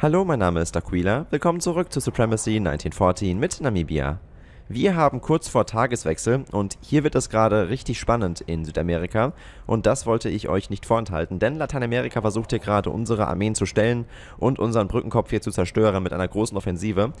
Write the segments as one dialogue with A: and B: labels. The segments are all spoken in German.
A: Hallo, mein Name ist Aquila. Willkommen zurück zu Supremacy 1914 mit Namibia. Wir haben kurz vor Tageswechsel und hier wird es gerade richtig spannend in Südamerika und das wollte ich euch nicht vorenthalten, denn Lateinamerika versucht hier gerade unsere Armeen zu stellen und unseren Brückenkopf hier zu zerstören mit einer großen Offensive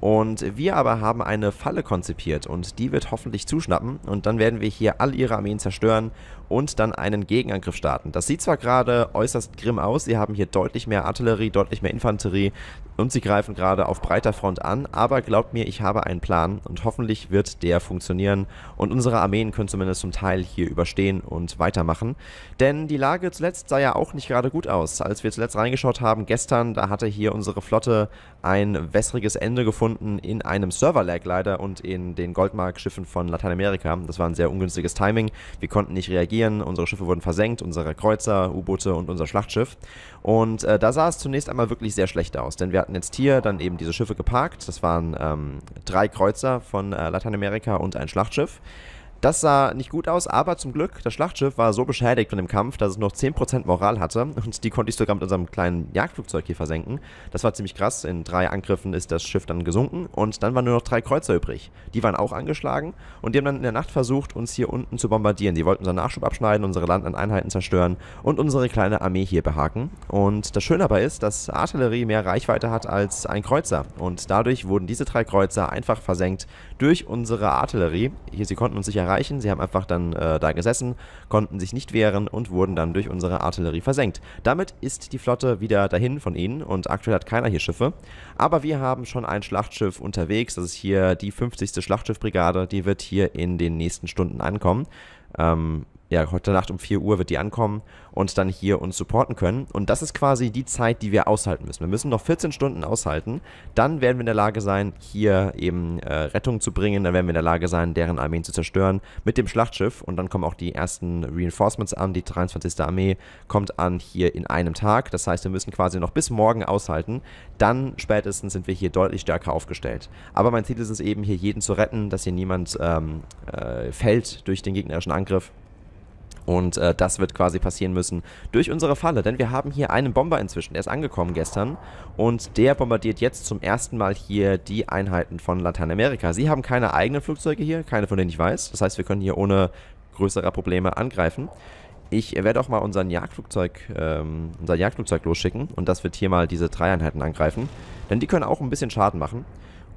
A: und wir aber haben eine Falle konzipiert und die wird hoffentlich zuschnappen und dann werden wir hier all ihre Armeen zerstören und dann einen Gegenangriff starten. Das sieht zwar gerade äußerst grimm aus, sie haben hier deutlich mehr Artillerie, deutlich mehr Infanterie und sie greifen gerade auf breiter Front an, aber glaubt mir, ich habe einen Plan und hoffentlich wird der funktionieren und unsere Armeen können zumindest zum Teil hier überstehen und weitermachen. Denn die Lage zuletzt sah ja auch nicht gerade gut aus. Als wir zuletzt reingeschaut haben, gestern, da hatte hier unsere Flotte ein wässriges Ende gefunden gefunden in einem Server-Lag leider und in den Goldmark-Schiffen von Lateinamerika. Das war ein sehr ungünstiges Timing. Wir konnten nicht reagieren, unsere Schiffe wurden versenkt, unsere Kreuzer, U-Boote und unser Schlachtschiff. Und äh, da sah es zunächst einmal wirklich sehr schlecht aus, denn wir hatten jetzt hier dann eben diese Schiffe geparkt. Das waren ähm, drei Kreuzer von äh, Lateinamerika und ein Schlachtschiff. Das sah nicht gut aus, aber zum Glück, das Schlachtschiff war so beschädigt von dem Kampf, dass es noch 10% Moral hatte und die konnte ich sogar mit unserem kleinen Jagdflugzeug hier versenken. Das war ziemlich krass, in drei Angriffen ist das Schiff dann gesunken und dann waren nur noch drei Kreuzer übrig. Die waren auch angeschlagen und die haben dann in der Nacht versucht, uns hier unten zu bombardieren. Die wollten unseren Nachschub abschneiden, unsere landenden Einheiten zerstören und unsere kleine Armee hier behaken. Und das Schöne dabei ist, dass Artillerie mehr Reichweite hat als ein Kreuzer und dadurch wurden diese drei Kreuzer einfach versenkt durch unsere Artillerie. Hier, sie konnten uns sicher erreichen. Sie haben einfach dann äh, da gesessen, konnten sich nicht wehren und wurden dann durch unsere Artillerie versenkt. Damit ist die Flotte wieder dahin von ihnen und aktuell hat keiner hier Schiffe. Aber wir haben schon ein Schlachtschiff unterwegs. Das ist hier die 50. Schlachtschiffbrigade. Die wird hier in den nächsten Stunden ankommen. Ähm, ja, heute Nacht um 4 Uhr wird die ankommen und dann hier uns supporten können. Und das ist quasi die Zeit, die wir aushalten müssen. Wir müssen noch 14 Stunden aushalten. Dann werden wir in der Lage sein, hier eben äh, Rettung zu bringen. Dann werden wir in der Lage sein, deren Armeen zu zerstören mit dem Schlachtschiff. Und dann kommen auch die ersten Reinforcements an. Die 23. Armee kommt an hier in einem Tag. Das heißt, wir müssen quasi noch bis morgen aushalten. Dann spätestens sind wir hier deutlich stärker aufgestellt. Aber mein Ziel ist es eben, hier jeden zu retten, dass hier niemand ähm, äh, fällt durch den gegnerischen Angriff. Und äh, das wird quasi passieren müssen durch unsere Falle, denn wir haben hier einen Bomber inzwischen. Der ist angekommen gestern und der bombardiert jetzt zum ersten Mal hier die Einheiten von Lateinamerika. Sie haben keine eigenen Flugzeuge hier, keine von denen ich weiß. Das heißt, wir können hier ohne größere Probleme angreifen. Ich werde auch mal unseren Jagdflugzeug, ähm, unser Jagdflugzeug losschicken und das wird hier mal diese drei Einheiten angreifen. Denn die können auch ein bisschen Schaden machen.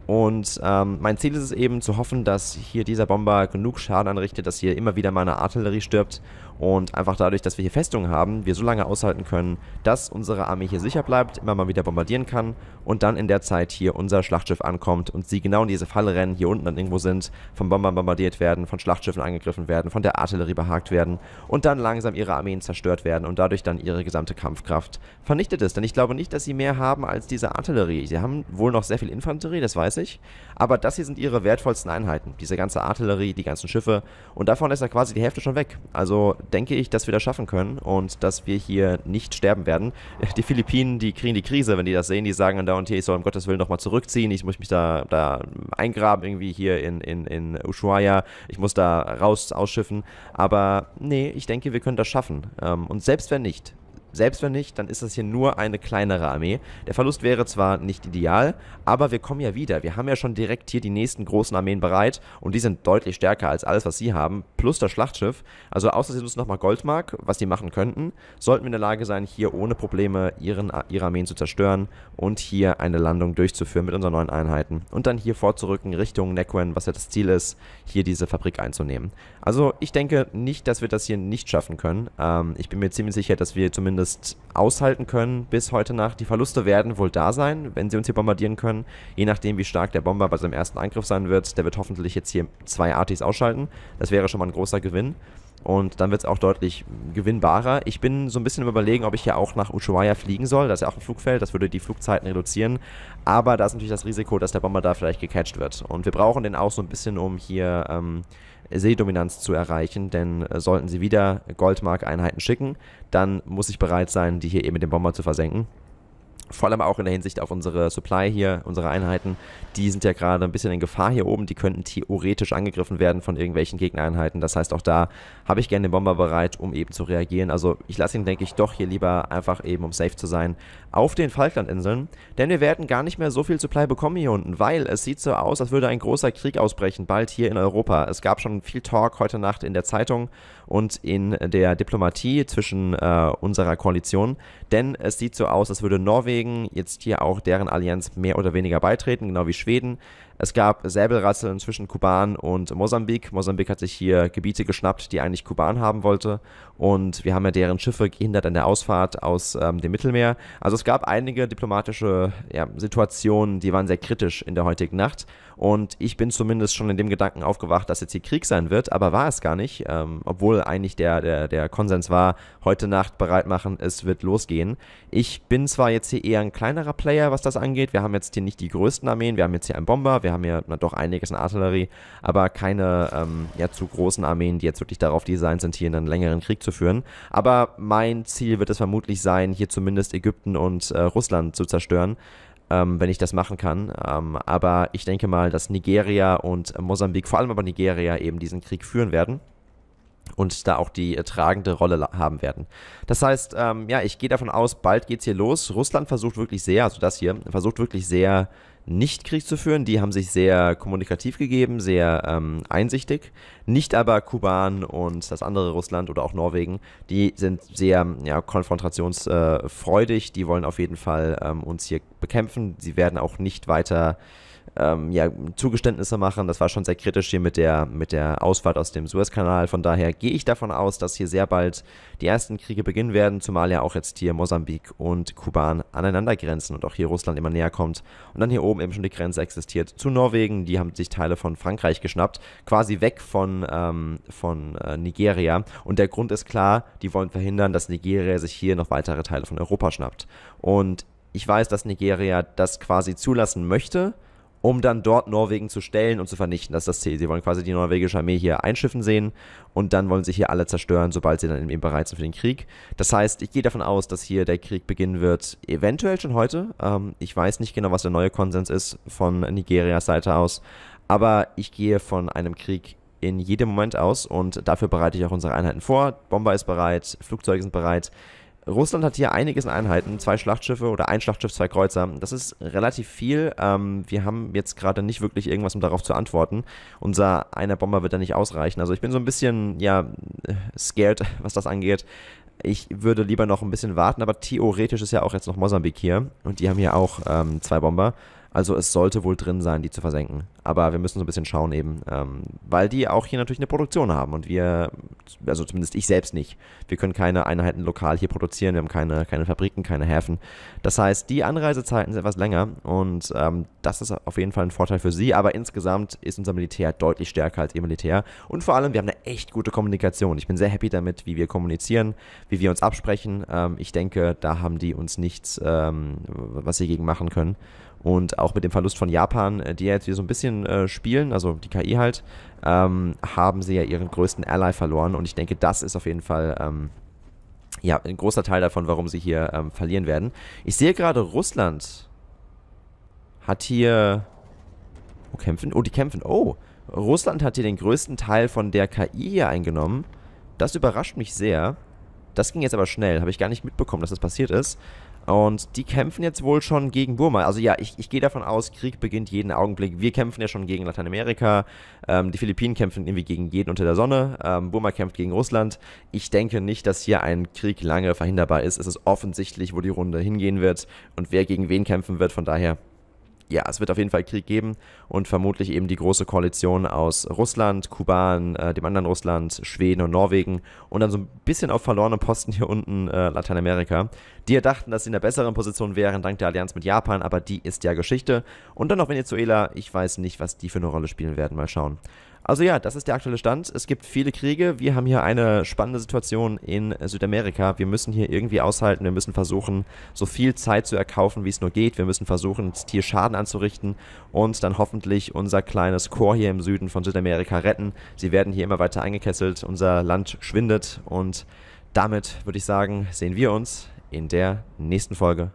A: Und ähm, mein Ziel ist es eben zu hoffen, dass hier dieser Bomber genug Schaden anrichtet, dass hier immer wieder meine Artillerie stirbt und einfach dadurch, dass wir hier Festungen haben, wir so lange aushalten können, dass unsere Armee hier sicher bleibt, immer mal wieder bombardieren kann und dann in der Zeit hier unser Schlachtschiff ankommt und sie genau in diese Falle rennen, hier unten dann irgendwo sind, von Bombern bombardiert werden, von Schlachtschiffen angegriffen werden, von der Artillerie behagt werden und dann langsam ihre Armeen zerstört werden und dadurch dann ihre gesamte Kampfkraft vernichtet ist. Denn ich glaube nicht, dass sie mehr haben als diese Artillerie. Sie haben wohl noch sehr viel Infanterie, das weiß ich, aber das hier sind ihre wertvollsten Einheiten. Diese ganze Artillerie, die ganzen Schiffe und davon ist ja quasi die Hälfte schon weg. Also denke ich, dass wir das schaffen können und dass wir hier nicht sterben werden. Die Philippinen, die kriegen die Krise, wenn die das sehen. Die sagen dann da und hier, ich soll um Gottes Willen nochmal zurückziehen. Ich muss mich da, da eingraben, irgendwie hier in, in, in Ushuaia. Ich muss da raus, ausschiffen. Aber nee, ich denke, wir können das schaffen. Ähm, und selbst wenn nicht, selbst wenn nicht, dann ist das hier nur eine kleinere Armee. Der Verlust wäre zwar nicht ideal, aber wir kommen ja wieder. Wir haben ja schon direkt hier die nächsten großen Armeen bereit und die sind deutlich stärker als alles, was sie haben, plus das Schlachtschiff. Also außer sie nutzen nochmal Goldmark, was die machen könnten, sollten wir in der Lage sein, hier ohne Probleme ihren, ihre Armeen zu zerstören und hier eine Landung durchzuführen mit unseren neuen Einheiten. Und dann hier vorzurücken Richtung Nequen, was ja das Ziel ist, hier diese Fabrik einzunehmen. Also ich denke nicht, dass wir das hier nicht schaffen können. Ähm, ich bin mir ziemlich sicher, dass wir zumindest zumindest aushalten können bis heute Nacht. Die Verluste werden wohl da sein, wenn sie uns hier bombardieren können. Je nachdem, wie stark der Bomber bei seinem ersten Angriff sein wird. Der wird hoffentlich jetzt hier zwei Artis ausschalten. Das wäre schon mal ein großer Gewinn. Und dann wird es auch deutlich gewinnbarer. Ich bin so ein bisschen im überlegen, ob ich hier auch nach Ushuaia fliegen soll. Das ist ja auch ein Flugfeld, das würde die Flugzeiten reduzieren. Aber da ist natürlich das Risiko, dass der Bomber da vielleicht gecatcht wird. Und wir brauchen den auch so ein bisschen, um hier ähm, Seedominanz zu erreichen, denn äh, sollten sie wieder Goldmark-Einheiten schicken, dann muss ich bereit sein, die hier eben mit dem Bomber zu versenken. Vor allem auch in der Hinsicht auf unsere Supply hier, unsere Einheiten. Die sind ja gerade ein bisschen in Gefahr hier oben. Die könnten theoretisch angegriffen werden von irgendwelchen Gegnereinheiten. Das heißt, auch da habe ich gerne den Bomber bereit, um eben zu reagieren. Also ich lasse ihn, denke ich, doch hier lieber einfach eben, um safe zu sein, auf den Falklandinseln. Denn wir werden gar nicht mehr so viel Supply bekommen hier unten, weil es sieht so aus, als würde ein großer Krieg ausbrechen, bald hier in Europa. Es gab schon viel Talk heute Nacht in der Zeitung und in der Diplomatie zwischen äh, unserer Koalition. Denn es sieht so aus, als würde Norwegen jetzt hier auch deren Allianz mehr oder weniger beitreten, genau wie Schweden. Es gab Säbelrasseln zwischen Kuban und Mosambik. Mosambik hat sich hier Gebiete geschnappt, die eigentlich Kuban haben wollte. Und wir haben ja deren Schiffe gehindert an der Ausfahrt aus ähm, dem Mittelmeer. Also es gab einige diplomatische ja, Situationen, die waren sehr kritisch in der heutigen Nacht. Und ich bin zumindest schon in dem Gedanken aufgewacht, dass jetzt hier Krieg sein wird, aber war es gar nicht, ähm, obwohl eigentlich der, der, der Konsens war, heute Nacht bereit machen, es wird losgehen. Ich bin zwar jetzt hier eher ein kleinerer Player, was das angeht. Wir haben jetzt hier nicht die größten Armeen, wir haben jetzt hier einen Bomber, wir wir haben ja doch einiges an Artillerie, aber keine ähm, ja, zu großen Armeen, die jetzt wirklich darauf designt sind, hier einen längeren Krieg zu führen. Aber mein Ziel wird es vermutlich sein, hier zumindest Ägypten und äh, Russland zu zerstören. Ähm, wenn ich das machen kann. Ähm, aber ich denke mal, dass Nigeria und Mosambik, vor allem aber Nigeria, eben diesen Krieg führen werden und da auch die äh, tragende Rolle haben werden. Das heißt, ähm, ja, ich gehe davon aus, bald geht es hier los. Russland versucht wirklich sehr, also das hier, versucht wirklich sehr nicht Krieg zu führen. Die haben sich sehr kommunikativ gegeben, sehr ähm, einsichtig. Nicht aber Kuban und das andere Russland oder auch Norwegen. Die sind sehr ja, konfrontationsfreudig. Die wollen auf jeden Fall ähm, uns hier bekämpfen. Sie werden auch nicht weiter ähm, ja, Zugeständnisse machen. Das war schon sehr kritisch hier mit der, mit der Ausfahrt aus dem Suezkanal. Von daher gehe ich davon aus, dass hier sehr bald die ersten Kriege beginnen werden, zumal ja auch jetzt hier Mosambik und Kuban aneinander grenzen und auch hier Russland immer näher kommt. Und dann hier oben eben schon die Grenze existiert zu Norwegen. Die haben sich Teile von Frankreich geschnappt, quasi weg von, ähm, von äh, Nigeria. Und der Grund ist klar, die wollen verhindern, dass Nigeria sich hier noch weitere Teile von Europa schnappt. Und ich weiß, dass Nigeria das quasi zulassen möchte, um dann dort Norwegen zu stellen und zu vernichten. Das ist das Ziel. Sie wollen quasi die norwegische Armee hier einschiffen sehen und dann wollen sie hier alle zerstören, sobald sie dann eben bereit sind für den Krieg. Das heißt, ich gehe davon aus, dass hier der Krieg beginnen wird, eventuell schon heute. Ähm, ich weiß nicht genau, was der neue Konsens ist von Nigerias Seite aus, aber ich gehe von einem Krieg in jedem Moment aus und dafür bereite ich auch unsere Einheiten vor. Bomber ist bereit, Flugzeuge sind bereit. Russland hat hier einiges in Einheiten, zwei Schlachtschiffe oder ein Schlachtschiff, zwei Kreuzer. Das ist relativ viel. Ähm, wir haben jetzt gerade nicht wirklich irgendwas, um darauf zu antworten. Unser einer Bomber wird da nicht ausreichen. Also ich bin so ein bisschen, ja, äh, scared, was das angeht. Ich würde lieber noch ein bisschen warten, aber theoretisch ist ja auch jetzt noch Mosambik hier und die haben hier auch ähm, zwei Bomber. Also es sollte wohl drin sein, die zu versenken. Aber wir müssen so ein bisschen schauen eben, ähm, weil die auch hier natürlich eine Produktion haben und wir, also zumindest ich selbst nicht, wir können keine Einheiten lokal hier produzieren, wir haben keine, keine Fabriken, keine Häfen. Das heißt, die Anreisezeiten sind etwas länger und ähm, das ist auf jeden Fall ein Vorteil für sie, aber insgesamt ist unser Militär deutlich stärker als ihr Militär und vor allem, wir haben eine echt gute Kommunikation. Ich bin sehr happy damit, wie wir kommunizieren, wie wir uns absprechen. Ähm, ich denke, da haben die uns nichts, ähm, was sie gegen machen können und auch mit dem Verlust von Japan, äh, die ja jetzt wieder so ein bisschen äh, spielen, also die KI halt, ähm, haben sie ja ihren größten Ally verloren und ich denke, das ist auf jeden Fall ähm, ja, ein großer Teil davon, warum sie hier ähm, verlieren werden. Ich sehe gerade, Russland hat hier... Oh, kämpfen? Oh, die kämpfen. Oh, Russland hat hier den größten Teil von der KI hier eingenommen. Das überrascht mich sehr. Das ging jetzt aber schnell. Habe ich gar nicht mitbekommen, dass das passiert ist. Und die kämpfen jetzt wohl schon gegen Burma. Also ja, ich, ich gehe davon aus, Krieg beginnt jeden Augenblick. Wir kämpfen ja schon gegen Lateinamerika. Ähm, die Philippinen kämpfen irgendwie gegen jeden unter der Sonne. Ähm, Burma kämpft gegen Russland. Ich denke nicht, dass hier ein Krieg lange verhinderbar ist. Es ist offensichtlich, wo die Runde hingehen wird und wer gegen wen kämpfen wird. Von daher ja, es wird auf jeden Fall Krieg geben und vermutlich eben die große Koalition aus Russland, Kuban, äh, dem anderen Russland, Schweden und Norwegen und dann so ein bisschen auf verlorene Posten hier unten äh, Lateinamerika, die ja dachten, dass sie in der besseren Position wären dank der Allianz mit Japan, aber die ist ja Geschichte. Und dann noch Venezuela, ich weiß nicht, was die für eine Rolle spielen werden, mal schauen. Also ja, das ist der aktuelle Stand. Es gibt viele Kriege. Wir haben hier eine spannende Situation in Südamerika. Wir müssen hier irgendwie aushalten. Wir müssen versuchen, so viel Zeit zu erkaufen, wie es nur geht. Wir müssen versuchen, das Tier Schaden anzurichten und dann hoffentlich unser kleines Chor hier im Süden von Südamerika retten. Sie werden hier immer weiter eingekesselt. Unser Land schwindet und damit würde ich sagen, sehen wir uns in der nächsten Folge.